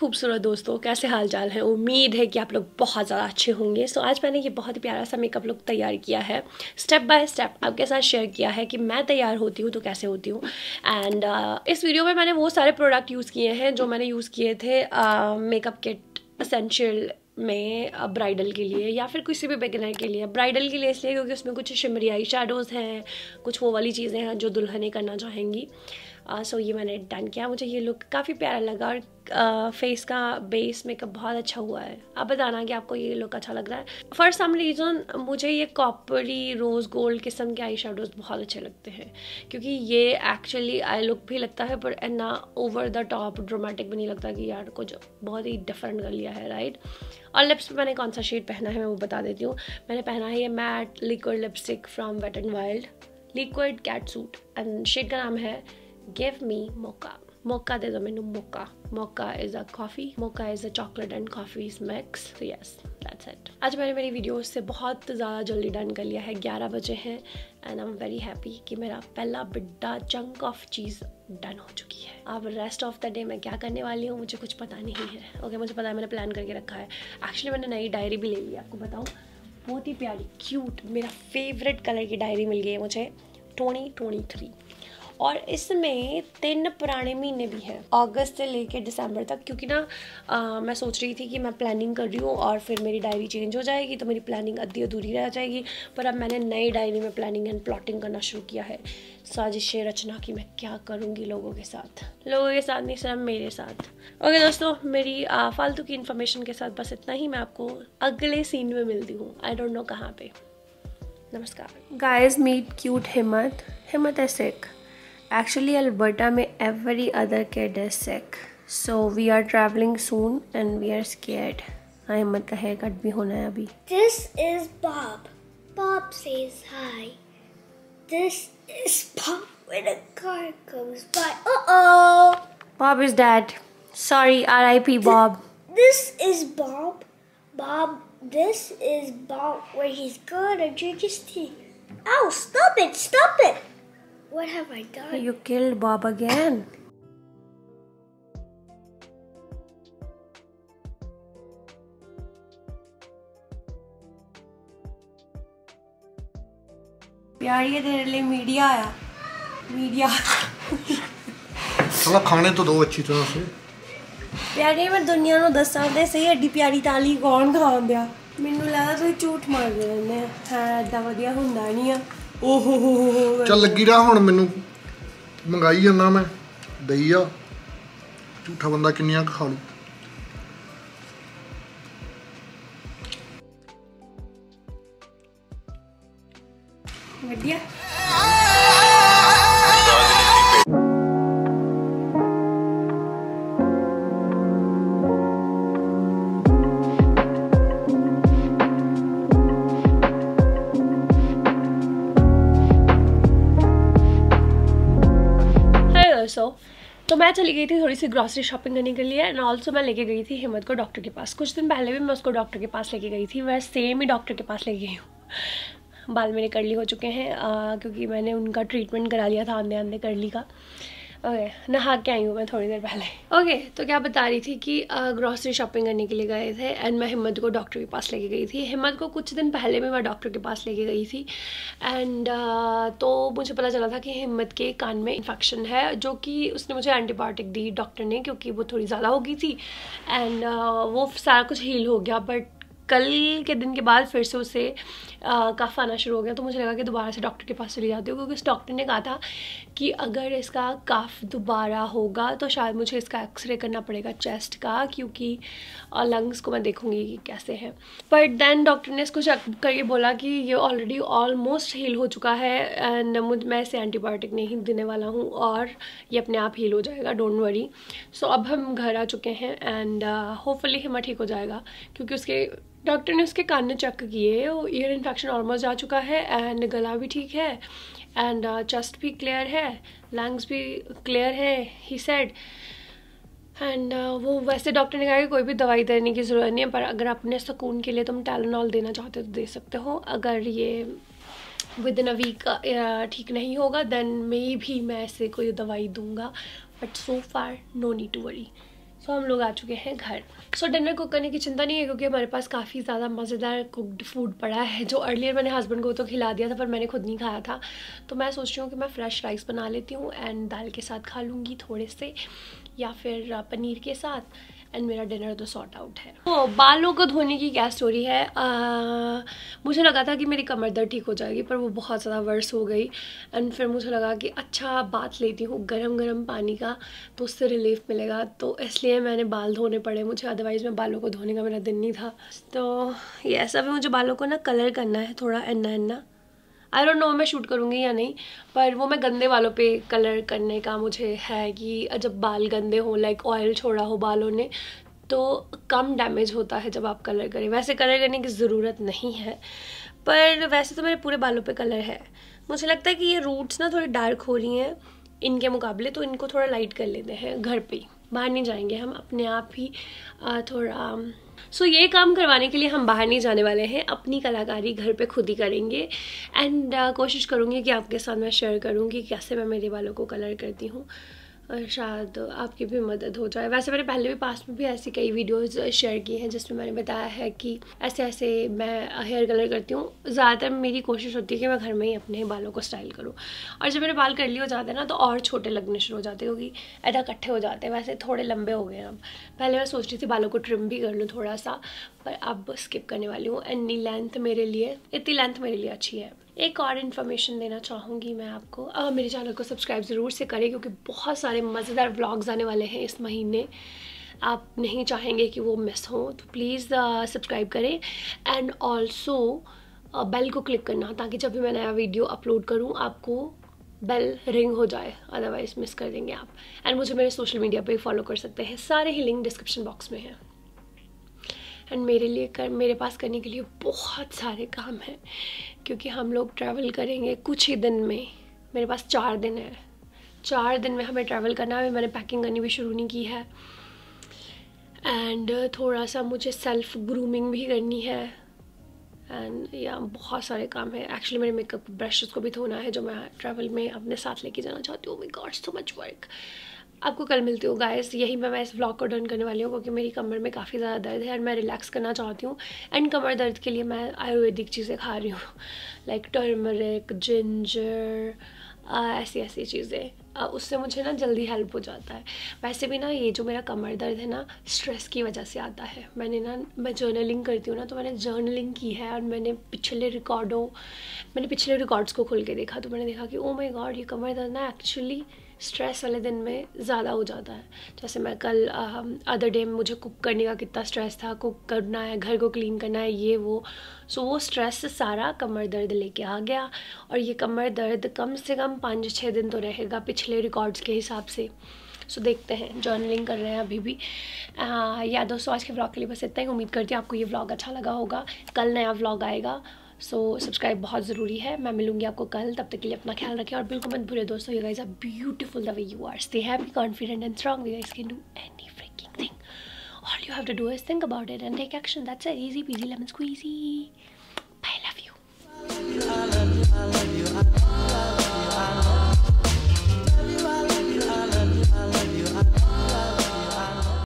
खूबसूरत दोस्तों कैसे हाल चाल है उम्मीद है कि आप लोग बहुत ज़्यादा अच्छे होंगे सो so, आज मैंने ये बहुत ही प्यारा सा मेकअप लुक तैयार किया है स्टेप बाय स्टेप आपके साथ शेयर किया है कि मैं तैयार होती हूँ तो कैसे होती हूँ एंड uh, इस वीडियो में मैंने वो सारे प्रोडक्ट यूज़ किए हैं जो मैंने यूज़ किए थे मेकअप किट असेंशियल में ब्राइडल uh, के लिए या फिर किसी भी बिगिनर के लिए ब्राइडल के लिए इसलिए क्योंकि उसमें कुछ शिमरियाई शेडोज़ हैं कुछ वो वाली चीज़ें हैं जो दुल्हने करना चाहेंगी सो ये मैंने डन किया मुझे ये लुक काफ़ी प्यारा लगा और फेस का बेस मेकअप बहुत अच्छा हुआ है आप बताना कि आपको ये लुक अच्छा लग रहा है फॉर सम रीज़न मुझे ये कॉपरी रोज़ गोल्ड किस्म के आई शेडोज़ बहुत अच्छे लगते हैं क्योंकि ये एक्चुअली आई लुक भी लगता है पर ना ओवर द टॉप ड्रोमेटिक भी नहीं लगता कि यार कुछ बहुत ही डिफरेंट कर लिया है राइट और लिप्स पे मैंने कौन सा शेड पहना है मैं वो बता देती हूँ मैंने पहना है ये matte liquid lipstick from Wet and Wild liquid catsuit and shade का नाम है give me mocha mocha de domino mocha mocha is a coffee mocha is a chocolate and coffees mix so yes that's it आज मैंने मेरी video से बहुत ज़्यादा जल्दी डन कर लिया है 11 बजे हैं and I am very happy कि मेरा पहला बिड्डा चंक ऑफ चीज़ डन हो चुकी है अब रेस्ट ऑफ द डे मैं क्या करने वाली हूँ मुझे कुछ पता नहीं है ओके okay, मुझे पता है मैंने प्लान करके रखा है एक्चुअली मैंने नई डायरी भी ले ली आपको बताऊँ बहुत ही प्यारी क्यूट मेरा फेवरेट कलर की डायरी मिल गई है मुझे 2023 और इसमें तीन पुराने महीने भी हैं अगस्त से लेकर दिसंबर तक क्योंकि ना आ, मैं सोच रही थी कि मैं प्लानिंग कर रही हूँ और फिर मेरी डायरी चेंज हो जाएगी तो मेरी प्लानिंग अधी अधूरी रह जाएगी पर अब मैंने नई डायरी में प्लानिंग एंड प्लॉटिंग करना शुरू किया है साजिश रचना की मैं क्या करूँगी लोगों के साथ लोगों के साथ नहीं सिर्फ मेरे साथ ओके दोस्तों मेरी फालतू की इन्फॉर्मेशन के साथ बस इतना ही मैं आपको अगले सीन में मिलती हूँ आई डोंट नो कहाँ पे नमस्कार गाइज मीट क्यूट हिम्मत हिम्मत है सिख Actually, Alberta में every other kid is sick. So we are traveling soon and we are scared. I am का हेयर कट भी होना है This is Bob. Bob says hi. This is Bob when a car goes by. Uh oh! Bob is dead. Sorry, R.I.P. Bob. This is Bob. Bob, this is Bob where he's gonna drink his tea. Ow, stop it, stop it! What have I done? You killed Bob again. यार ये तेरे लिए media आया media ਸਾਲਾ ਖਾਣੇ ਤੋਂ ਦੋ ਅੱਛੀ ਤਰ੍ਹਾਂ ਸੇ ਪਿਆਰੇ ਮੈਂ ਦੁਨੀਆ ਨੂੰ ਦੱਸਾਂ ਤੇ ਸਹੀ ਐਡੀ ਪਿਆਰੀ ਤਾਲੀ ਕੌਣ ਖਾਉਂਦਿਆ ਮੈਨੂੰ ਲੱਗਾ ਤੁਸੀਂ ਝੂਠ ਮਾਰਦੇ ਰਹਿੰਦੇ ਆ ਹਾਂ ਇਦਾਂ ਵਧੀਆ ਹੁੰਦਾ ਨਹੀਂ ਆ ਓਹੋ ਹੋ ਹੋ ਚੱਲ ਲੱਗੀ ਰਾ ਹੁਣ ਮੈਨੂੰ ਮੰਗਾਈ ਜਾਂਦਾ ਮੈਂ ਦਈ ਆ ਝੂਠਾ ਬੰਦਾ ਕਿੰਨੀਆਂ ਖਾ ਲੂ तो मैं चली गई थी थोड़ी सी ग्रॉसरी शॉपिंग करने के लिए एंड ऑल्सो मैं लेके गई थी हिम्मत को डॉक्टर के पास कुछ दिन पहले भी मैं उसको डॉक्टर के पास लेके गई थी मैं सेम ही डॉक्टर के पास लेके गई हूँ बाल मेरे कर्ली हो चुके हैं क्योंकि मैंने उनका ट्रीटमेंट करा लिया था आंधे आंधे कर्ली का ओके नहा के आई हूँ मैं थोड़ी देर पहले ओके okay, तो क्या बता रही थी कि ग्रॉसरी uh, शॉपिंग करने के लिए गए थे एंड मैं हिम्मत को डॉक्टर के पास लेके गई थी हिम्मत को कुछ दिन पहले भी मैं डॉक्टर के पास लेके गई थी एंड uh, तो मुझे पता चला था कि हिम्मत के कान में इन्फेक्शन है जो कि उसने मुझे एंटीबायोटिक दी डॉक्टर ने क्योंकि वो थोड़ी ज़्यादा हो गई थी एंड uh, वो सारा कुछ हील हो गया बट कल के दिन के बाद फिर से उसे कफ आना शुरू हो गया तो मुझे लगा कि दोबारा से डॉक्टर के पास चली जाती हूँ क्योंकि उस डॉक्टर ने कहा था कि अगर इसका कफ दोबारा होगा तो शायद मुझे इसका एक्सरे करना पड़ेगा चेस्ट का क्योंकि लंग्स को मैं देखूँगी कि कैसे है बट देन डॉक्टर ने इसको चेक करके बोला कि ये ऑलरेडी ऑलमोस्ट हील हो चुका है एंड मुझ मैं इसे एंटीबायोटिक नहीं देने वाला हूँ और ये अपने आप हील हो जाएगा डोंट वरी सो अब हम घर आ चुके हैं एंड होपफुली हिमा ठीक हो जाएगा क्योंकि उसके डॉक्टर ने उसके कान चेक किए ईयर इन इन्फेक्शन ऑलमोस्ट जा चुका है एंड गला भी ठीक है एंड चेस्ट uh, भी क्लियर है लंग्स भी क्लियर है ही सेड एंड वो वैसे डॉक्टर ने कहा कि कोई भी दवाई देने की ज़रूरत नहीं है पर अगर अपने सुकून के लिए तुम टेलोनॉल देना चाहते हो तो दे सकते हो अगर ये विद इन अ वीक ठीक नहीं होगा देन मे भी मैं ऐसे कोई दवाई दूंगा but so far no need to worry so तो हम लोग आ चुके हैं घर सो so, डिनर कुक करने की चिंता नहीं है क्योंकि हमारे पास काफ़ी ज़्यादा मज़ेदार कुकड फूड पड़ा है जो अर्लियर मैंने हस्बैंड को तो खिला दिया था पर मैंने खुद नहीं खाया था तो मैं सोच रही हूँ कि मैं फ़्रेश राइस बना लेती हूँ एंड दाल के साथ खा लूँगी थोड़े से या फिर पनीर के साथ एंड मेरा डिनर तो सॉर्ट आउट है तो बालों को धोने की क्या स्टोरी है आ, मुझे लगा था कि मेरी कमर दर्द ठीक हो जाएगी पर वो बहुत ज़्यादा वर्स हो गई एंड फिर मुझे लगा कि अच्छा बात लेती हूँ गरम गरम पानी का तो उससे रिलीफ मिलेगा तो इसलिए मैंने बाल धोने पड़े मुझे अदरवाइज़ में बालों को धोने का मेरा दिन नहीं था तो ये ऐसा भी मुझे बालों को ना कलर करना है थोड़ा एन्ना एन्ना आई डोंट नो मैं शूट करूँगी या नहीं पर वो मैं गंदे बालों पे कलर करने का मुझे है कि जब बाल गंदे हों लाइक ऑयल छोड़ा हो बालों ने तो कम डैमेज होता है जब आप कलर करें वैसे कलर करने की ज़रूरत नहीं है पर वैसे तो मेरे पूरे बालों पे कलर है मुझे लगता है कि ये रूट्स ना थोड़ी डार्क हो रही हैं इनके मुकाबले तो इनको थोड़ा लाइट कर लेते हैं घर पे ही बाहर नहीं जाएंगे हम अपने आप ही थोड़ा सो so, ये काम करवाने के लिए हम बाहर नहीं जाने वाले हैं अपनी कलाकारी घर पे खुद ही करेंगे एंड uh, कोशिश करूँगी कि आपके साथ मैं शेयर करूँगी कैसे मैं मेरे बालों को कलर करती हूँ शायद आपकी भी मदद हो जाए वैसे मैंने पहले भी पास्ट में भी ऐसी कई वीडियोस शेयर की हैं जिसमें मैंने बताया है कि ऐसे ऐसे मैं हेयर कलर करती हूँ ज़्यादातर मेरी कोशिश होती है कि मैं घर में ही अपने बालों को स्टाइल करूँ और जब मेरे बाल कर लिए हो जाते हैं ना तो और छोटे लगने शुरू हो जाते हैं क्योंकि ऐसा इकट्ठे हो जाते हैं वैसे थोड़े लंबे हो गए हैं अब पहले मैं सोच रही थी बालों को ट्रिम भी कर लूँ थोड़ा सा पर अब स्किप करने वाली हूँ एनी लेंथ मेरे लिए इतनी लेंथ मेरे लिए अच्छी है एक और इन्फॉर्मेशन देना चाहूँगी मैं आपको अब मेरे चैनल को सब्सक्राइब ज़रूर से करें क्योंकि बहुत सारे मज़ेदार व्लॉग्स आने वाले हैं इस महीने आप नहीं चाहेंगे कि वो मिस हो तो प्लीज़ सब्सक्राइब करें एंड ऑल्सो बेल को क्लिक करना ताकि जब भी मैं नया वीडियो अपलोड करूँ आपको बेल रिंग हो जाए अदरवाइज़ मिस कर देंगे आप एंड मुझे मेरे सोशल मीडिया पर फॉलो कर सकते हैं सारे ही लिंक डिस्क्रिप्शन बॉक्स में हैं एंड मेरे लिए कर मेरे पास करने के लिए बहुत सारे काम हैं क्योंकि हम लोग ट्रैवल करेंगे कुछ ही दिन में मेरे पास चार दिन है चार दिन में हमें ट्रैवल करना है मैंने पैकिंग करनी भी शुरू नहीं की है एंड थोड़ा सा मुझे सेल्फ ग्रूमिंग भी करनी है एंड या बहुत सारे काम है एक्चुअली मेरे मेकअप ब्रशेस को भी धोना है जो मैं ट्रैवल में अपने साथ लेके जाना चाहती हूँ may God so much work आपको कल मिलती हूँ गाइस यही मैं मैं इस ब्लॉग को डन करने वाली हूँ क्योंकि मेरी कमर में काफ़ी ज़्यादा दर्द है और मैं रिलैक्स करना चाहती हूँ एंड कमर दर्द के लिए मैं आयुर्वेदिक चीज़ें खा रही हूँ लाइक टर्मरिक जिंजर ऐसी ऐसी चीज़ें उससे मुझे ना जल्दी हेल्प हो जाता है वैसे भी ना ये जो मेरा कमर दर्द है ना स्ट्रेस की वजह से आता है मैंने ना मैं जर्नलिंग करती हूँ ना तो मैंने जर्नलिंग की है और मैंने पिछले रिकॉर्डों मैंने पिछले रिकॉर्ड्स को खोल के देखा तो मैंने देखा कि ओ माई गॉड ये कमर दर्द ना एक्चुअली स्ट्रेस वाले दिन में ज़्यादा हो जाता है जैसे मैं कल अदर डे में मुझे कुक करने का कितना स्ट्रेस था कुक करना है घर को क्लीन करना है ये वो सो so, वो स्ट्रेस सारा कमर दर्द लेके आ गया और ये कमर दर्द कम से कम पाँच छः दिन तो रहेगा पिछले रिकॉर्ड्स के हिसाब से सो देखते हैं जर्नलिंग कर रहे हैं अभी भी या दोस्तों आज के ब्लॉग के लिए बस इतना ही उम्मीद करती हूँ आपको ये ब्लॉग अच्छा लगा होगा कल नया ब्लॉग आएगा सो so, सब्सक्राइब बहुत ज़रूरी है मैं मिलूंगी आपको कल तब तक के लिए अपना ख्याल रखें और बिल्कुल मत भूले दोस्तों you guys are beautiful the way you are stay happy confident and strong you guys can do any freaking thing all you have to do is think about it and take action that's a easy peasy lemon squeezy